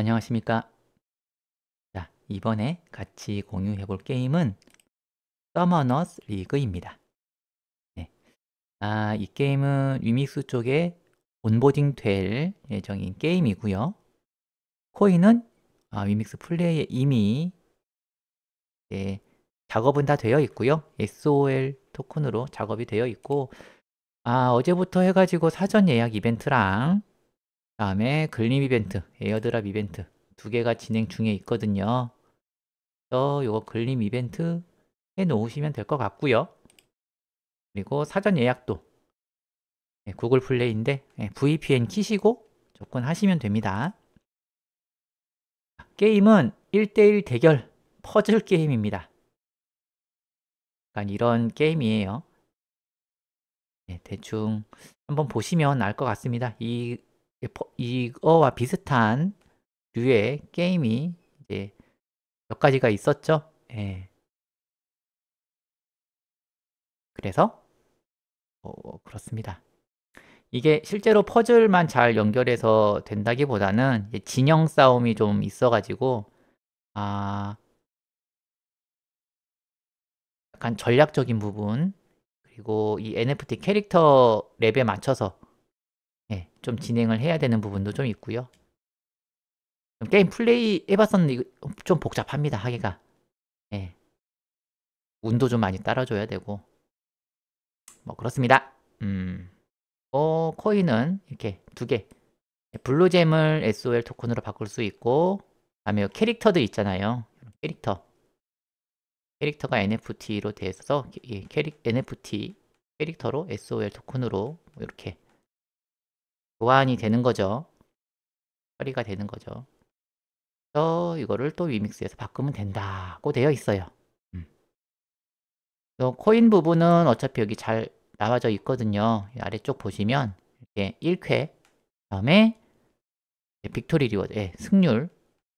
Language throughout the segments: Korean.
안녕하십니까 자 이번에 같이 공유해 볼 게임은 서머너스 리그입니다 네. 아이 게임은 위믹스 쪽에 온보딩 될 예정인 게임이고요 코인은 아, 위믹스 플레이에 이미 예, 작업은 다 되어 있고요 SOL 토큰으로 작업이 되어 있고 아 어제부터 해가지고 사전 예약 이벤트랑 다음에 글림 이벤트, 에어드랍 이벤트 두 개가 진행 중에 있거든요. 그래서 요거 글림 이벤트 해 놓으시면 될 것 같고요. 그리고 사전 예약도 네, 구글 플레이인데 네, 예, VPN 키시고 접근하시면 됩니다. 게임은 1대1 대결 퍼즐 게임입니다. 약간 이런 게임이에요. 네, 대충 한번 보시면 알 것 같습니다. 이 이거와 비슷한 류의 게임이 이제 몇 가지가 있었죠. 예. 그래서 어, 그렇습니다. 이게 실제로 퍼즐만 잘 연결해서 된다기보다는 진영 싸움이 좀 있어가지고 아 약간 전략적인 부분 그리고 이 NFT 캐릭터 랩에 맞춰서 좀 진행을 해야 되는 부분도 좀 있고요. 게임 플레이 해봤었는데 좀 복잡합니다 하기가. 예. 운도 좀 많이 따라줘야 되고 뭐 그렇습니다. 음. 어 코인은 이렇게 두 개. 블루잼을 SOL 토큰으로 바꿀 수 있고 다음에 캐릭터들 있잖아요. 캐릭터. 캐릭터가 NFT로 돼 있어서 캐릭, NFT 캐릭터로 SOL 토큰으로 뭐 이렇게 교환이 되는 거죠. 처리가 되는 거죠. 그래서 이거를 또 위믹스에서 바꾸면 된다고 되어 있어요. 음. 코인 부분은 어차피 여기 잘 나와져 있거든요. 아래쪽 보시면 이렇게 1회 다음에 빅토리 리워드, 예, 승률,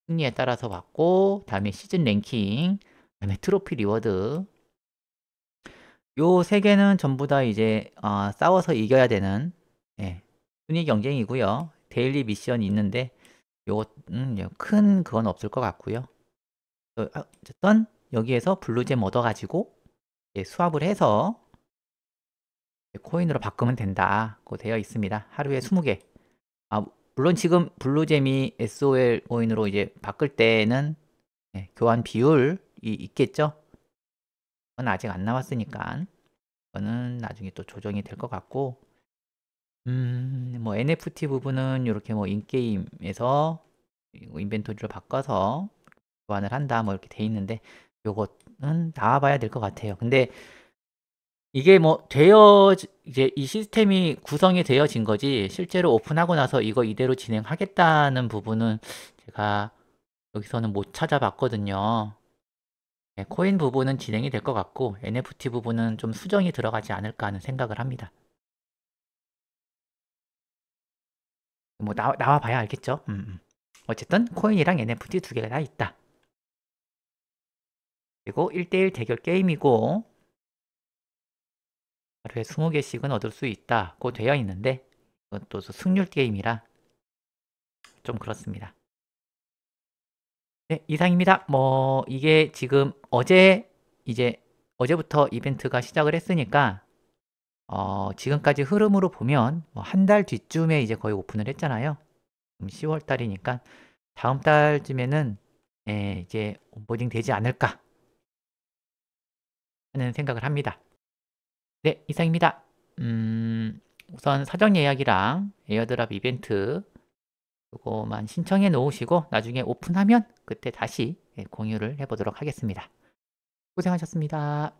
승리에 따라서 왔고 다음에 시즌 랭킹, 다음에 트로피 리워드 요 세 개는 전부 다 이제 어, 싸워서 이겨야 되는 순위 경쟁이고요. 데일리 미션이 있는데 요거 음, 큰 그건 없을 것 같고요. 어, 어쨌든 여기에서 블루잼 얻어가지고 수합을 해서 코인으로 바꾸면 된다고 되어 있습니다. 하루에 20개. 아, 물론 지금 블루잼이 SOL 코인으로 이제 바꿀 때는 예, 교환 비율이 있겠죠. 그건 아직 안 나왔으니까 그거는 나중에 또 조정이 될 것 같고 음뭐 NFT 부분은 이렇게 뭐 인게임에서 인벤토리로 바꿔서 교환을 한다 뭐 이렇게 돼 있는데 요것은 나와봐야 될 것 같아요. 근데 이게 뭐 되어 이제 이 시스템이 구성이 되어진 거지 실제로 오픈하고 나서 이거 이대로 진행하겠다는 부분은 제가 여기서는 못 찾아봤거든요. 네, 코인 부분은 진행이 될 것 같고 NFT 부분은 좀 수정이 들어가지 않을까 하는 생각을 합니다. 뭐 나, 나와 봐야 알겠죠. 음, 음. 어쨌든 코인이랑 NFT 두 개가 다 있다. 그리고 1대1 대결 게임이고 하루에 20개씩은 얻을 수 있다고 되어 있는데 이것도 승률 게임이라 좀 그렇습니다. 네, 이상입니다. 뭐 이게 지금 어제 이제 어제부터 이벤트가 시작을 했으니까 어, 지금까지 흐름으로 보면 뭐한달 뒤쯤에 이제 거의 오픈을 했잖아요. 10월 달이니까 다음 달쯤에는 예, 이제 온보딩 되지 않을까 하는 생각을 합니다. 네, 이상입니다. 음, 우선 사전 예약이랑 에어드랍 이벤트 요거만 신청해 놓으시고 나중에 오픈하면 그때 다시 예, 공유를 해보도록 하겠습니다. 고생하셨습니다.